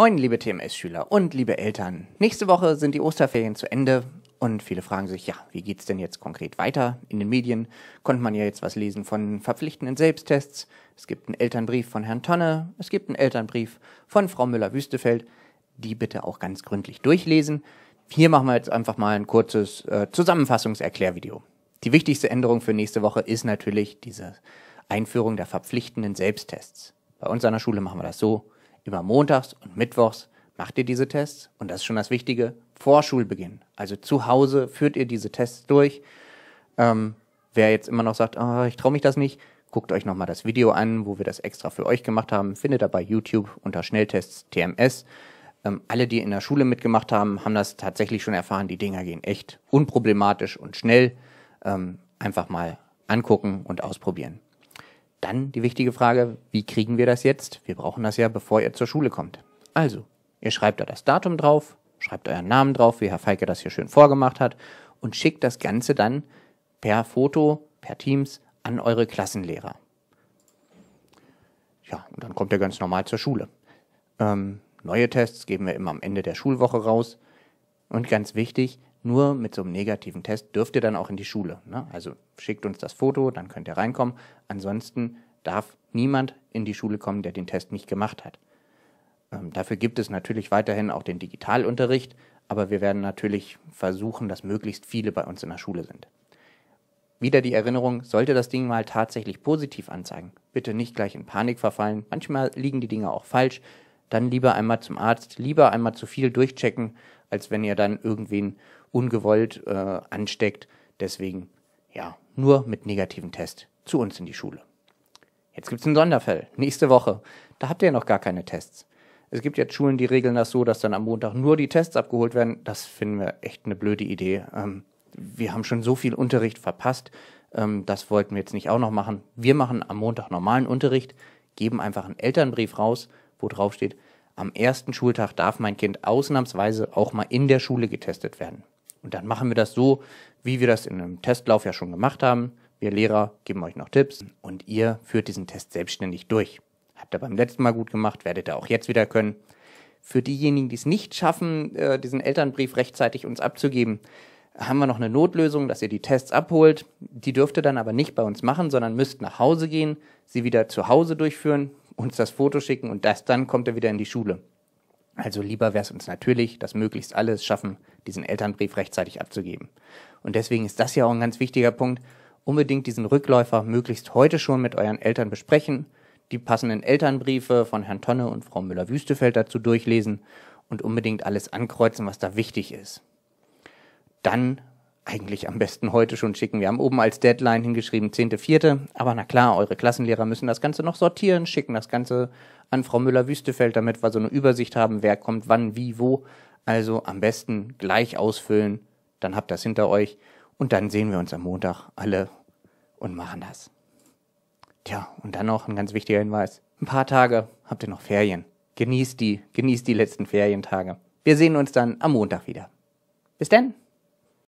Moin, liebe TMS-Schüler und liebe Eltern. Nächste Woche sind die Osterferien zu Ende und viele fragen sich, ja, wie geht's denn jetzt konkret weiter? In den Medien konnte man ja jetzt was lesen von verpflichtenden Selbsttests. Es gibt einen Elternbrief von Herrn Tonne. Es gibt einen Elternbrief von Frau Müller-Wüstefeld. Die bitte auch ganz gründlich durchlesen. Hier machen wir jetzt einfach mal ein kurzes äh, Zusammenfassungserklärvideo. Die wichtigste Änderung für nächste Woche ist natürlich diese Einführung der verpflichtenden Selbsttests. Bei uns an der Schule machen wir das so, Immer montags und mittwochs macht ihr diese Tests und das ist schon das Wichtige, vor Schulbeginn. Also zu Hause führt ihr diese Tests durch. Ähm, wer jetzt immer noch sagt, oh, ich traue mich das nicht, guckt euch nochmal das Video an, wo wir das extra für euch gemacht haben. Findet ihr bei YouTube unter Schnelltests TMS. Ähm, alle, die in der Schule mitgemacht haben, haben das tatsächlich schon erfahren. Die Dinger gehen echt unproblematisch und schnell. Ähm, einfach mal angucken und ausprobieren. Dann die wichtige Frage, wie kriegen wir das jetzt? Wir brauchen das ja, bevor ihr zur Schule kommt. Also, ihr schreibt da das Datum drauf, schreibt euren Namen drauf, wie Herr Feike das hier schön vorgemacht hat, und schickt das Ganze dann per Foto, per Teams an eure Klassenlehrer. Ja, und dann kommt ihr ganz normal zur Schule. Ähm, neue Tests geben wir immer am Ende der Schulwoche raus. Und ganz wichtig, nur mit so einem negativen Test dürft ihr dann auch in die Schule. Ne? Also schickt uns das Foto, dann könnt ihr reinkommen. Ansonsten darf niemand in die Schule kommen, der den Test nicht gemacht hat. Ähm, dafür gibt es natürlich weiterhin auch den Digitalunterricht, aber wir werden natürlich versuchen, dass möglichst viele bei uns in der Schule sind. Wieder die Erinnerung, sollte das Ding mal tatsächlich positiv anzeigen, bitte nicht gleich in Panik verfallen. Manchmal liegen die Dinge auch falsch dann lieber einmal zum Arzt, lieber einmal zu viel durchchecken, als wenn ihr dann irgendwen ungewollt äh, ansteckt. Deswegen, ja, nur mit negativen Test zu uns in die Schule. Jetzt gibt's einen Sonderfall, nächste Woche. Da habt ihr noch gar keine Tests. Es gibt jetzt Schulen, die regeln das so, dass dann am Montag nur die Tests abgeholt werden. Das finden wir echt eine blöde Idee. Ähm, wir haben schon so viel Unterricht verpasst. Ähm, das wollten wir jetzt nicht auch noch machen. Wir machen am Montag normalen Unterricht, geben einfach einen Elternbrief raus wo drauf steht, am ersten Schultag darf mein Kind ausnahmsweise auch mal in der Schule getestet werden. Und dann machen wir das so, wie wir das in einem Testlauf ja schon gemacht haben. Wir Lehrer geben euch noch Tipps und ihr führt diesen Test selbstständig durch. Habt ihr beim letzten Mal gut gemacht, werdet ihr auch jetzt wieder können. Für diejenigen, die es nicht schaffen, äh, diesen Elternbrief rechtzeitig uns abzugeben, haben wir noch eine Notlösung, dass ihr die Tests abholt. Die dürft ihr dann aber nicht bei uns machen, sondern müsst nach Hause gehen, sie wieder zu Hause durchführen uns das Foto schicken und das, dann kommt er wieder in die Schule. Also lieber wäre es uns natürlich, dass möglichst alle schaffen, diesen Elternbrief rechtzeitig abzugeben. Und deswegen ist das ja auch ein ganz wichtiger Punkt. Unbedingt diesen Rückläufer möglichst heute schon mit euren Eltern besprechen, die passenden Elternbriefe von Herrn Tonne und Frau Müller-Wüstefeld dazu durchlesen und unbedingt alles ankreuzen, was da wichtig ist. Dann eigentlich am besten heute schon schicken. Wir haben oben als Deadline hingeschrieben 10.4. Aber na klar, eure Klassenlehrer müssen das Ganze noch sortieren, schicken das Ganze an Frau Müller-Wüstefeld, damit wir so eine Übersicht haben, wer kommt wann, wie, wo. Also am besten gleich ausfüllen, dann habt das hinter euch und dann sehen wir uns am Montag alle und machen das. Tja, und dann noch ein ganz wichtiger Hinweis. Ein paar Tage habt ihr noch Ferien. Genießt die, genießt die letzten Ferientage. Wir sehen uns dann am Montag wieder. Bis denn!